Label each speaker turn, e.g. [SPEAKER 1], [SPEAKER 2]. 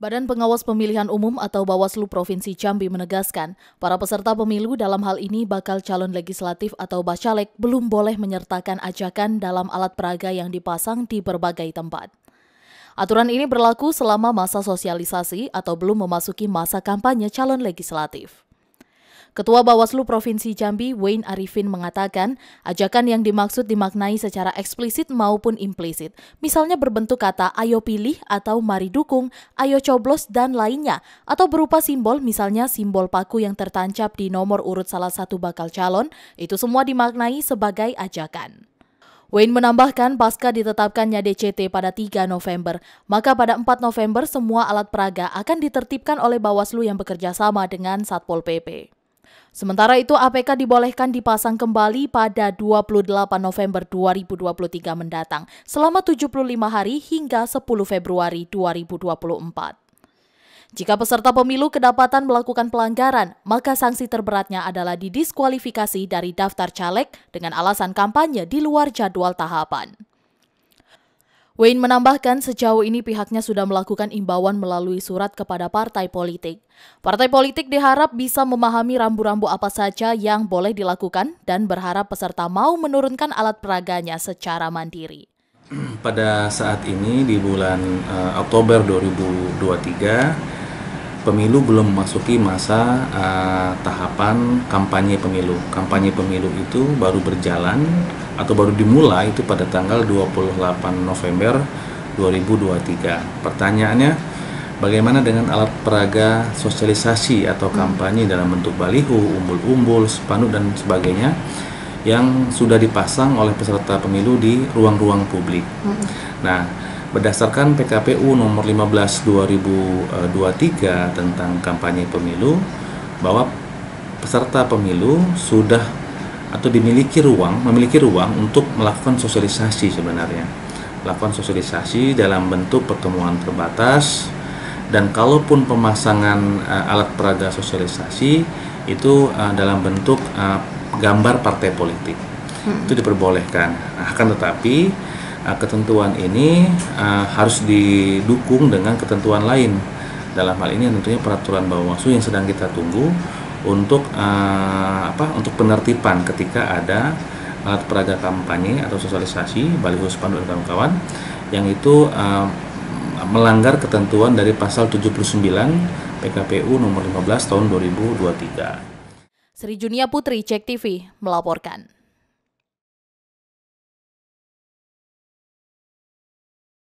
[SPEAKER 1] Badan Pengawas Pemilihan Umum atau Bawaslu Provinsi Jambi menegaskan, para peserta pemilu dalam hal ini bakal calon legislatif atau bacalek belum boleh menyertakan ajakan dalam alat peraga yang dipasang di berbagai tempat. Aturan ini berlaku selama masa sosialisasi atau belum memasuki masa kampanye calon legislatif. Ketua Bawaslu Provinsi Jambi, Wayne Arifin mengatakan, ajakan yang dimaksud dimaknai secara eksplisit maupun implisit. Misalnya berbentuk kata ayo pilih atau mari dukung, ayo coblos dan lainnya, atau berupa simbol misalnya simbol paku yang tertancap di nomor urut salah satu bakal calon, itu semua dimaknai sebagai ajakan. Wayne menambahkan pasca ditetapkannya DCT pada 3 November, maka pada 4 November semua alat peraga akan ditertibkan oleh Bawaslu yang bekerja sama dengan Satpol PP. Sementara itu, APK dibolehkan dipasang kembali pada 28 November 2023 mendatang selama 75 hari hingga 10 Februari 2024. Jika peserta pemilu kedapatan melakukan pelanggaran, maka sanksi terberatnya adalah didiskualifikasi dari daftar caleg dengan alasan kampanye di luar jadwal tahapan. Wayne menambahkan sejauh ini pihaknya sudah melakukan imbauan melalui surat kepada partai politik. Partai politik diharap bisa memahami rambu-rambu apa saja yang boleh dilakukan dan berharap peserta mau menurunkan alat peraganya secara mandiri.
[SPEAKER 2] Pada saat ini di bulan uh, Oktober 2023, pemilu belum memasuki masa uh, tahapan kampanye pemilu. Kampanye pemilu itu baru berjalan atau baru dimulai itu pada tanggal 28 November 2023. Pertanyaannya, bagaimana dengan alat peraga sosialisasi atau hmm. kampanye dalam bentuk baliho, umbul-umbul, spanduk dan sebagainya yang sudah dipasang oleh peserta pemilu di ruang-ruang publik. Hmm. Nah, berdasarkan PKPU nomor 15 2023 eh, tentang kampanye pemilu bahwa peserta pemilu sudah atau dimiliki ruang, memiliki ruang untuk melakukan sosialisasi sebenarnya. Melakukan sosialisasi dalam bentuk pertemuan terbatas dan kalaupun pemasangan uh, alat peraga sosialisasi itu uh, dalam bentuk uh, gambar partai politik. Hmm. Itu diperbolehkan. Nah, akan tetapi uh, ketentuan ini uh, harus didukung dengan ketentuan lain. Dalam hal ini tentunya peraturan Bawaslu yang sedang kita tunggu untuk uh, apa untuk penertiban ketika ada uh, peraga kampanye atau sosialisasi baliho spanduk dan kawan-kawan yang itu uh, melanggar ketentuan dari pasal 79 PKPU nomor 15 tahun 2023.
[SPEAKER 1] Sri Junia Putri Cek TV melaporkan.